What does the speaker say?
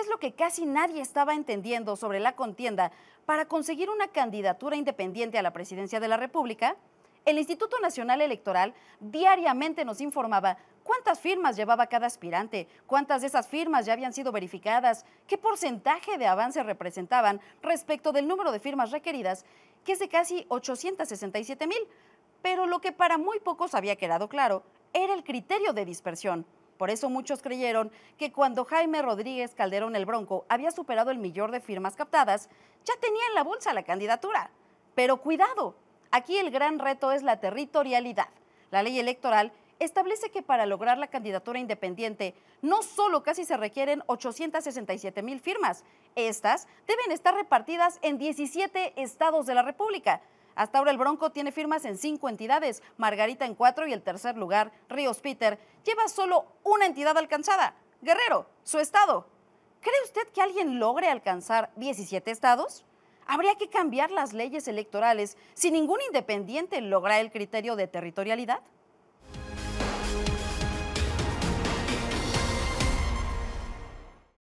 es lo que casi nadie estaba entendiendo sobre la contienda para conseguir una candidatura independiente a la presidencia de la República, el Instituto Nacional Electoral diariamente nos informaba cuántas firmas llevaba cada aspirante, cuántas de esas firmas ya habían sido verificadas, qué porcentaje de avance representaban respecto del número de firmas requeridas, que es de casi 867 mil. Pero lo que para muy pocos había quedado claro era el criterio de dispersión. Por eso muchos creyeron que cuando Jaime Rodríguez Calderón el Bronco había superado el millón de firmas captadas, ya tenía en la bolsa la candidatura. Pero cuidado, aquí el gran reto es la territorialidad. La ley electoral establece que para lograr la candidatura independiente no solo casi se requieren 867 mil firmas, estas deben estar repartidas en 17 estados de la República. Hasta ahora el Bronco tiene firmas en cinco entidades, Margarita en cuatro y el tercer lugar, Ríos Peter, lleva solo una entidad alcanzada, Guerrero, su estado. ¿Cree usted que alguien logre alcanzar 17 estados? Habría que cambiar las leyes electorales si ningún independiente logra el criterio de territorialidad.